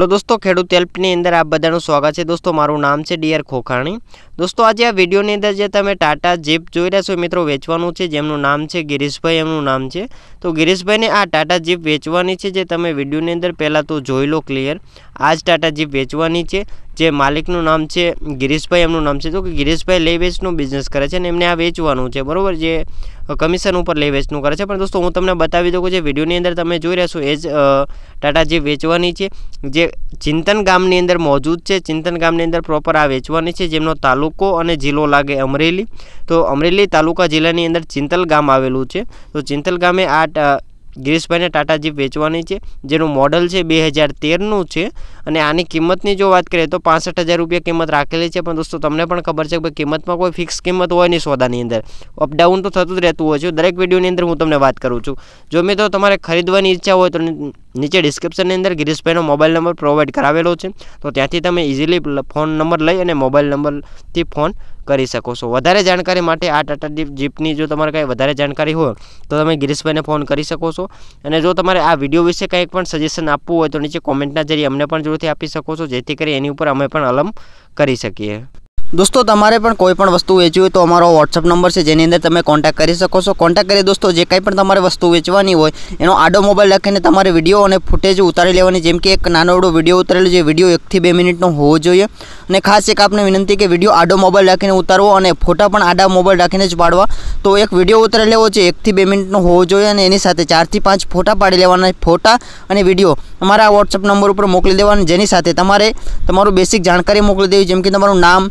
hello दोस्तों खेड़ु तेलपनी अंदर आप બધાનું સ્વાગત છે દોસ્તો મારું નામ છે ડીયર ખોખાણી દોસ્તો આજે આ વિડિયો ની અંદર જે તમે Tata Jeep જોઈ રહ્યા છો મિત્રો વેચવાનું છે જેમનું નામ છે ગરીશભાઈ એમનું નામ છે તો ગરીશભાઈને આ Tata Jeep વેચવાની છે જે તમે વિડિયો ની અંદર પહેલા તો જોઈ લો ક્લિયર आज टाटा जी बेचवानी छे जे मालिक નું નામ છે ગરીશભાઈ એમનું નામ છે તો કે ગરીશભાઈ લે વેચ નું બિઝનેસ કરે છે અને એમને આ વેચવાનું છે બરોબર જે કમિશન ઉપર લે વેચ નું કરે છે પણ દોસ્તો હું તમને બતાવી દેજો કે વિડિયો ની અંદર તમે જોઈ રહે છો એઝ टाटा जी વેચવાની છે જે ચિંતન ગામ ની અંદર મોજૂદ છે ચિંતન ગામ ની અંદર પ્રોપર આ વેચવાની છે જેMnO તાલુકો અને જિલ્લો લાગે અમરેલી તો અમરેલી તાલુકા જિલ્લા ની અંદર ચિંતલ ગામ આવેલું છે તો ચિંતલ ગામે આ ગિરીશભાઈને ટાટા જીપ વેચવાની છે જેનું મોડલ છે બે હજાર તેરનું છે અને આની કિંમતની જો વાત કરીએ તો 65000 રૂપિયા કિંમત રાખેલી છે પણ દોસ્તો તમને પણ ખબર છે કે કિંમત પર કોઈ ફિક્સ કિંમત હોય નહીં સોદાની અંદર અપ ડાઉન તો થતું જ રહેતું હોય છે દરેક વિડિયોની અંદર હું તમને વાત કરું છું જો મિત્રો તમારે ખરીદવાની ઈચ્છા હોય તો નીચે ડિસ્ક્રિપ્શનની અંદર ગરીશભાઈનો મોબાઈલ નંબર પ્રોવાઈડ કરાવેલો છે તો ત્યાંથી તમે ઈઝીલી ફોન નંબર લઈ અને મોબાઈલ નંબર થી ફોન કરી શકો છો વધારે જાણકારી માટે આ ટાટાડીપ જીપની જો તમારે કઈ વધારે જાણકારી હોય તો તમે ગરીશભાઈને ફોન કરી શકો છો અને જો તમારે આ વિડિયો વિશે કઈક પણ સજેસ્ટન આપવું હોય તો નીચે કોમેન્ટના जरिए અમને પણ જરૂરથી આપી શકો છો જેથી કરી એની ઉપર અમે પણ અલમ કરી શકીએ દોસ્તો તમારે પણ કોઈ પણ વસ્તુ વેચવી હોય તો અમારો વોટ્સઅપ નંબર છે જેની અંદર તમે કોન્ટેક્ટ કરી શકો છો કોન્ટેક્ટ કરી દોસ્તો જે કંઈ પણ તમારે વસ્તુ વેચવાની હોય એનો આડો મોબાઈલ લખીને તમારે વિડીયો અને ફૂટેજ ઉતારી લેવાની જેમ કે એક નાનોવડો વિડીયો ઉતારેલો જે વિડીયો એકથી બે મિનિટનો હોવો જોઈએ અને ખાસ એક આપને વિનંતી કે વિડીયો આડો મોબાઈલ રાખીને ઉતારવો અને ફોટા પણ આડા મોબાઈલ રાખીને જ પાડવા તો એક વિડીયો ઉતારી લેવો છે એકથી બે મિનિટનો હોવો જોઈએ અને એની સાથે ચારથી પાંચ ફોટા પાડી લેવાના ફોટા અને વિડીયો અમારા વોટ્સઅપ નંબર ઉપર મોકલી દેવાના જેની સાથે તમારે તમારું બેસિક જાણકારી મોકલી દેવી જેમ કે તમારું નામ